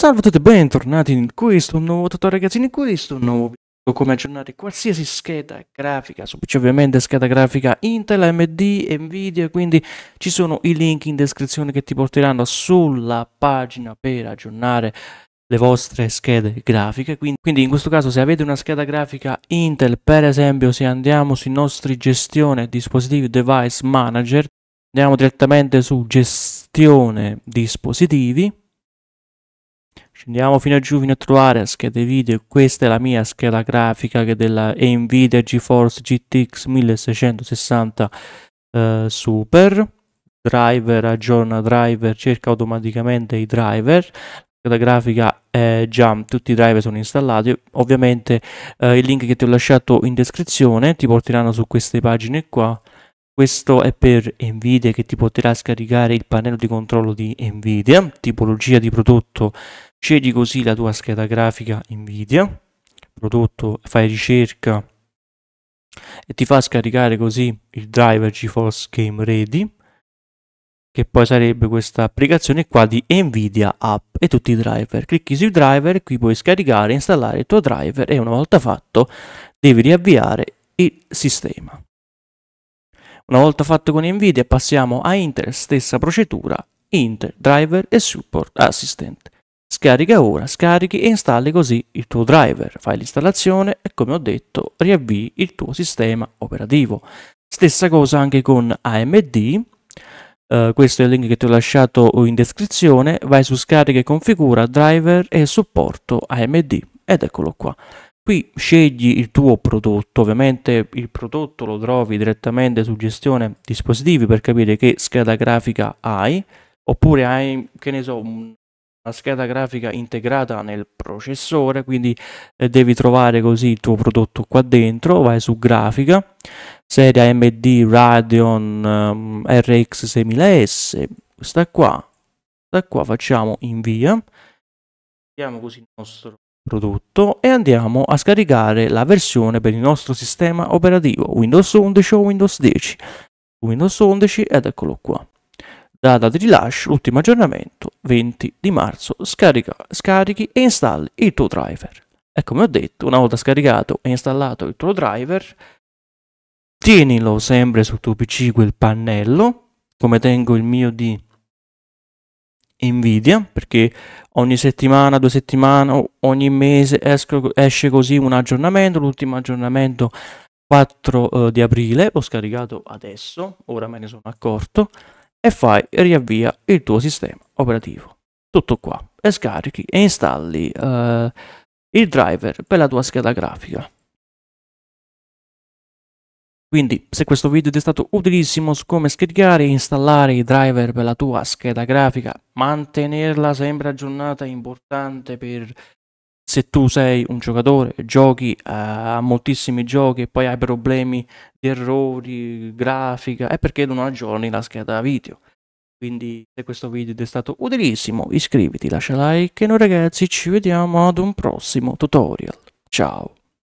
Salve a tutti e bentornati in questo nuovo tutorial ragazzi, in questo nuovo video come aggiornare qualsiasi scheda grafica, su PC ovviamente scheda grafica Intel, AMD, Nvidia, quindi ci sono i link in descrizione che ti porteranno sulla pagina per aggiornare le vostre schede grafiche quindi, quindi, in questo caso se avete una scheda grafica Intel per esempio se andiamo sui nostri gestione dispositivi device manager andiamo direttamente su gestione dispositivi Andiamo fino a giù fino a trovare schede video. Questa è la mia scheda grafica che è della Nvidia GeForce GTX 1660 eh, Super. Driver aggiorna driver, cerca automaticamente i driver. La grafica è già tutti i driver sono installati. Ovviamente eh, il link che ti ho lasciato in descrizione ti porteranno su queste pagine qua. Questo è per Nvidia che ti potrà scaricare il pannello di controllo di Nvidia, tipologia di prodotto scegli così la tua scheda grafica NVIDIA, prodotto, fai ricerca e ti fa scaricare così il driver GeForce Game Ready, che poi sarebbe questa applicazione qua di Nvidia App e tutti i driver. Clicchi sul driver, qui puoi scaricare e installare il tuo driver e una volta fatto devi riavviare il sistema. Una volta fatto con Nvidia passiamo a Intel, stessa procedura, Intel Driver e Support Assistant. Scarica ora, scarichi e installi così il tuo driver, fai l'installazione e come ho detto riavvii il tuo sistema operativo. Stessa cosa anche con AMD, Uh, eh, questo è il link che ti ho lasciato in descrizione, vai su scarica e configura driver e supporto AMD ed eccolo qua. Qui scegli il tuo prodotto, ovviamente il prodotto lo trovi direttamente su gestione dispositivi per capire che scheda grafica hai, oppure hai, che ne so, un la scheda grafica integrata nel processore, quindi eh, devi trovare così il tuo prodotto qua dentro, vai su grafica, serie AMD Radeon eh, RX 6000S, questa qua, da qua facciamo invia, vediamo così il nostro prodotto e andiamo a scaricare la versione per il nostro sistema operativo Windows 11 o Windows 10. Windows 11 ed eccolo qua. Data di rilascio, ultimo aggiornamento, 20 di marzo, scarica, scarichi e installi il tuo driver. E come ho detto, una volta scaricato e installato il tuo driver, tienilo sempre sul tuo PC quel pannello, come tengo il mio di Nvidia, perché ogni settimana, due settimane, ogni mese esco, esce così un aggiornamento, l'ultimo aggiornamento 4 eh, di aprile, l'ho scaricato adesso, ora me ne sono accorto e fai e riavvia il tuo sistema operativo. Tutto qua. E scarichi e installi eh, il driver per la tua scheda grafica. Quindi se questo video ti è stato utilissimo su come scaricare e installare i driver per la tua scheda grafica, mantenerla sempre aggiornata è importante per se tu sei un giocatore, giochi eh, a moltissimi giochi e poi hai problemi di errori, grafica, è perché non aggiorni la scheda video. Quindi se questo video ti è stato utilissimo iscriviti, lascia like e noi ragazzi ci vediamo ad un prossimo tutorial. Ciao!